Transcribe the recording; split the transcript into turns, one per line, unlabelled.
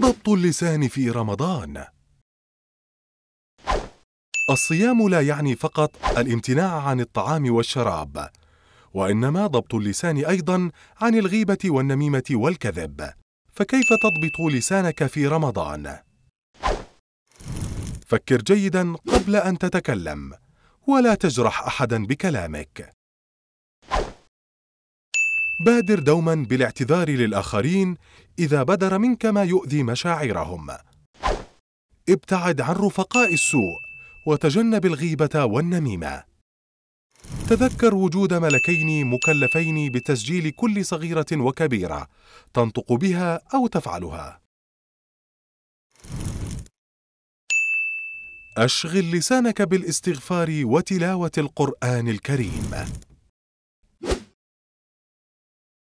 ضبط اللسان في رمضان الصيام لا يعني فقط الامتناع عن الطعام والشراب وانما ضبط اللسان ايضا عن الغيبه والنميمه والكذب فكيف تضبط لسانك في رمضان فكر جيدا قبل ان تتكلم ولا تجرح احدا بكلامك بادر دوما بالاعتذار للآخرين إذا بدر منك ما يؤذي مشاعرهم. ابتعد عن رفقاء السوء وتجنب الغيبة والنميمة. تذكر وجود ملكين مكلفين بتسجيل كل صغيرة وكبيرة تنطق بها أو تفعلها. أشغل لسانك بالاستغفار وتلاوة القرآن الكريم.